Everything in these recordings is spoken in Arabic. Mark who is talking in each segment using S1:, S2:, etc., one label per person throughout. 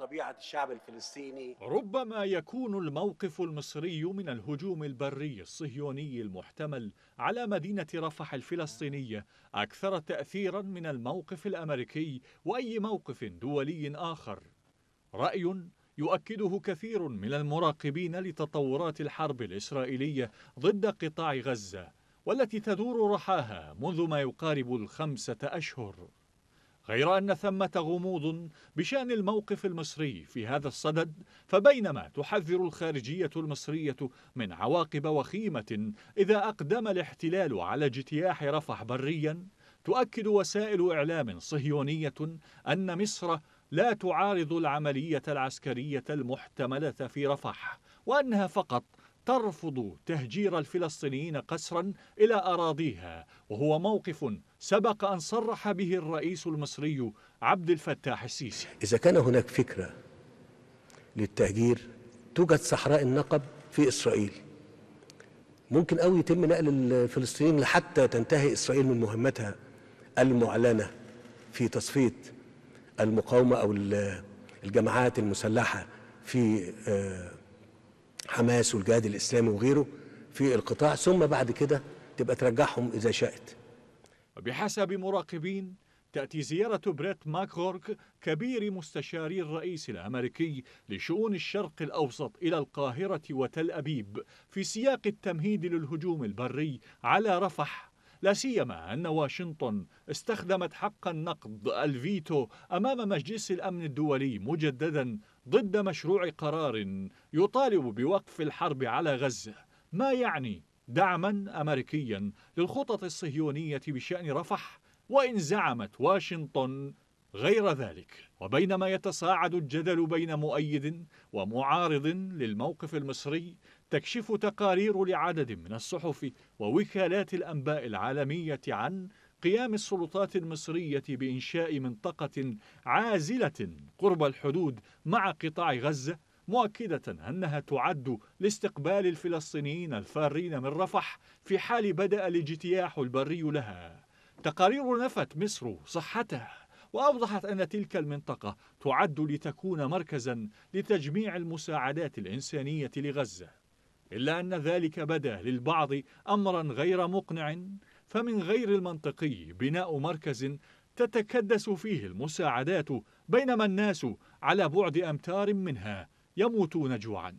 S1: طبيعة الشعب الفلسطيني
S2: ربما يكون الموقف المصري من الهجوم البري الصهيوني المحتمل على مدينة رفح الفلسطينية أكثر تأثيرا من الموقف الأمريكي وأي موقف دولي آخر رأي يؤكده كثير من المراقبين لتطورات الحرب الإسرائيلية ضد قطاع غزة والتي تدور رحاها منذ ما يقارب الخمسة أشهر غير أن ثمة غموض بشأن الموقف المصري في هذا الصدد فبينما تحذر الخارجية المصرية من عواقب وخيمة إذا أقدم الاحتلال على اجتياح رفح بريا تؤكد وسائل إعلام صهيونية أن مصر لا تعارض العملية العسكرية المحتملة في رفح وأنها فقط ترفض تهجير الفلسطينيين قسرا إلى أراضيها وهو موقف سبق أن صرح به الرئيس المصري عبد الفتاح السيسي
S1: إذا كان هناك فكرة للتهجير توجد صحراء النقب في إسرائيل ممكن قوي يتم نقل الفلسطينيين لحتى تنتهي إسرائيل من مهمتها المعلنة في تصفية المقاومة أو الجماعات المسلحة في آه، حماس والجهاد الإسلامي وغيره في القطاع ثم بعد كده تبقى ترجعهم إذا شاءت
S2: وبحسب مراقبين تأتي زيارة بريت ماكغورك كبير مستشاري الرئيس الأمريكي لشؤون الشرق الأوسط إلى القاهرة وتل أبيب في سياق التمهيد للهجوم البري على رفح لا سيما أن واشنطن استخدمت حق النقض الفيتو أمام مجلس الأمن الدولي مجددا ضد مشروع قرار يطالب بوقف الحرب على غزة ما يعني دعما أمريكيا للخطط الصهيونية بشأن رفح وإن زعمت واشنطن غير ذلك وبينما يتصاعد الجدل بين مؤيد ومعارض للموقف المصري تكشف تقارير لعدد من الصحف ووكالات الأنباء العالمية عن قيام السلطات المصرية بإنشاء منطقة عازلة قرب الحدود مع قطاع غزة مؤكدة أنها تعد لاستقبال الفلسطينيين الفارين من رفح في حال بدأ الاجتياح البري لها تقارير نفت مصر صحتها وأوضحت أن تلك المنطقة تعد لتكون مركزا لتجميع المساعدات الإنسانية لغزة إلا أن ذلك بدا للبعض أمرا غير مقنع فمن غير المنطقي بناء مركز تتكدس فيه المساعدات بينما الناس على بعد أمتار منها يموتون جوعا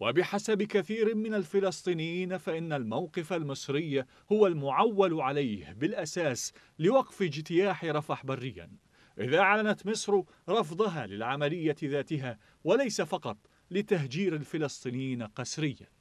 S2: وبحسب كثير من الفلسطينيين فإن الموقف المصري هو المعول عليه بالأساس لوقف اجتياح رفح بريا إذا أعلنت مصر رفضها للعملية ذاتها وليس فقط لتهجير الفلسطينيين قسرياً